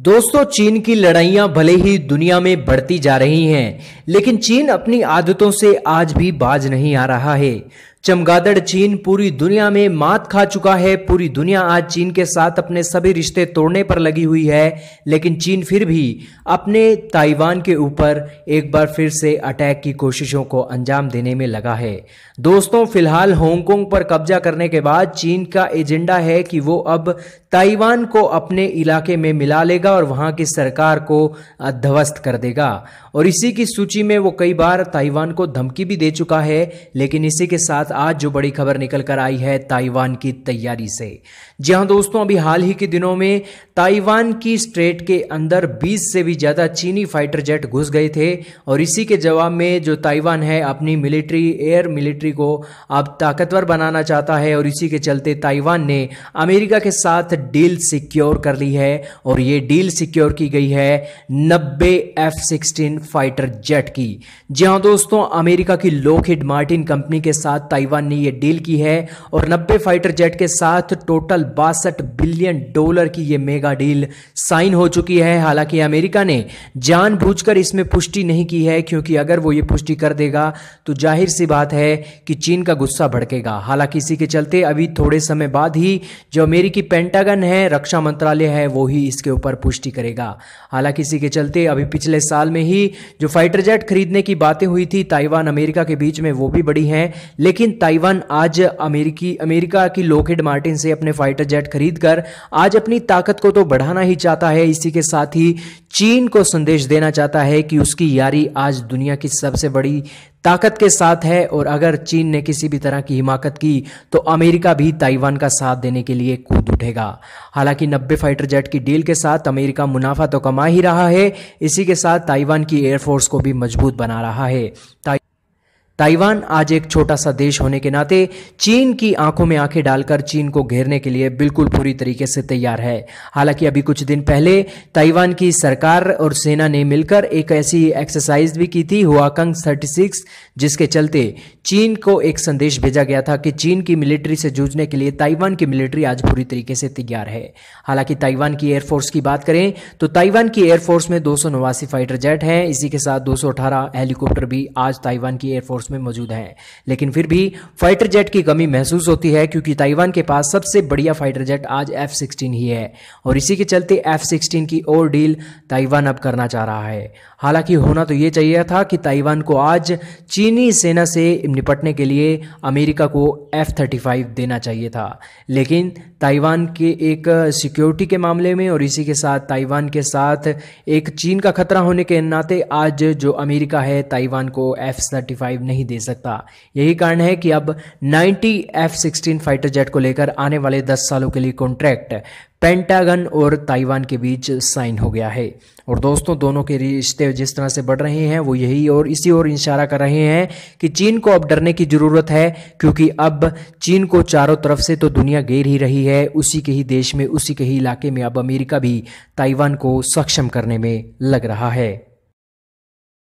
दोस्तों चीन की लड़ाइयां भले ही दुनिया में बढ़ती जा रही हैं लेकिन चीन अपनी आदतों से आज भी बाज नहीं आ रहा है चमगादड़ चीन पूरी दुनिया में मात खा चुका है पूरी दुनिया आज चीन के साथ अपने सभी रिश्ते तोड़ने पर लगी हुई है लेकिन चीन फिर भी अपने ताइवान के ऊपर एक बार फिर से अटैक की कोशिशों को अंजाम देने में लगा है दोस्तों फिलहाल हांगकांग पर कब्जा करने के बाद चीन का एजेंडा है कि वो अब ताइवान को अपने इलाके में मिला लेगा और वहां की सरकार को ध्वस्त कर देगा और इसी की सूची में वो कई बार ताइवान को धमकी भी दे चुका है लेकिन इसी के साथ साथ आज जो बड़ी खबर निकल कर आई है ताइवान की तैयारी से जी हाँ दोस्तों अभी हाल ही के दिनों में ताइवान की स्ट्रेट के अंदर 20 से भी ज़्यादा चीनी फाइटर जेट घुस गए थे और इसी के जवाब में जो ताइवान है अपनी मिलिट्री एयर मिलिट्री को अब ताकतवर बनाना चाहता है और इसी के चलते ताइवान ने अमेरिका के साथ डील सिक्योर कर ली है और ये डील सिक्योर की गई है नब्बे एफ सिक्सटीन फाइटर जेट की जी हाँ दोस्तों अमेरिका की लोकहिड मार्टिन कंपनी के साथ ताइवान ने यह डील की है और 90 फाइटर जेट के साथ टोटल बासठ बिलियन डॉलर की यह मेगा डील साइन हो चुकी है हालांकि अमेरिका ने जानबूझकर इसमें पुष्टि नहीं की है क्योंकि अगर वो ये पुष्टि कर देगा तो जाहिर सी बात है कि चीन का गुस्सा भड़केगा हालांकि इसी के चलते अभी थोड़े समय बाद ही जो अमेरिकी पेंटागन है रक्षा मंत्रालय है वो ही इसके ऊपर पुष्टि करेगा हालांकि इसी के चलते अभी पिछले साल में ही जो फाइटर जेट खरीदने की बातें हुई थी ताइवान अमेरिका के बीच में वो भी बड़ी हैं लेकिन लेकिन ताइवान आज अमेरिकी अमेरिका की लोकेड मार्टिन से अपने फाइटर जेट खरीदकर आज अपनी ताकत को तो बढ़ाना ही चाहता है इसी के साथ ही चीन को संदेश देना चाहता है कि उसकी यारी आज दुनिया की सबसे बड़ी ताकत के साथ है और अगर चीन ने किसी भी तरह की हिमाकत की तो अमेरिका भी ताइवान का साथ देने के लिए कूद उठेगा हालांकि 90 फाइटर जेट की डील के साथ अमेरिका मुनाफा तो कमा ही रहा है इसी के साथ ताइवान की एयरफोर्स को भी मजबूत बना रहा है ताइवान आज एक छोटा सा देश होने के नाते चीन की आंखों में आंखें डालकर चीन को घेरने के लिए बिल्कुल पूरी तरीके से तैयार है हालांकि अभी कुछ दिन पहले ताइवान की सरकार और सेना ने मिलकर एक ऐसी एक्सरसाइज भी की थी हुआकंग 36 जिसके चलते चीन को एक संदेश भेजा गया था कि चीन की मिलिट्री से जूझने के लिए ताइवान की मिलिट्री आज पूरी तरीके से तैयार है हालांकि ताइवान की एयरफोर्स की बात करें तो ताइवान की एयरफोर्स में दो फाइटर जेट हैं इसी के साथ दो हेलीकॉप्टर भी आज ताइवान की एयरफोर्स फोर्स में मौजूद हैं लेकिन फिर भी फाइटर जेट की कमी महसूस होती है क्योंकि ताइवान के पास सबसे बढ़िया फाइटर जेट आज एफ सिक्सटीन ही है और इसी के चलते एफ सिक्सटीन की और डील ताइवान अब करना चाह रहा है हालांकि होना तो ये चाहिए था कि ताइवान को आज चीनी सेना से निपटने के लिए अमेरिका को एफ थर्टी फाइव देना चाहिए था लेकिन ताइवान के एक सिक्योरिटी के मामले में और इसी के साथ ताइवान के साथ एक चीन का खतरा होने के नाते आज जो अमेरिका है ताइवान को एफ थर्टी फाइव नहीं दे सकता यही कारण है कि अब 90 एफ सिक्सटीन फाइटर जेट को लेकर आने वाले 10 सालों के लिए कॉन्ट्रैक्ट पेंटागन और ताइवान के बीच साइन हो गया है और दोस्तों दोनों के रिश्ते जिस तरह से बढ़ रहे हैं वो यही और इसी ओर इशारा कर रहे हैं कि चीन को अब डरने की ज़रूरत है क्योंकि अब चीन को चारों तरफ से तो दुनिया घेर ही रही है उसी के ही देश में उसी के ही इलाके में अब अमेरिका भी ताइवान को सक्षम करने में लग रहा है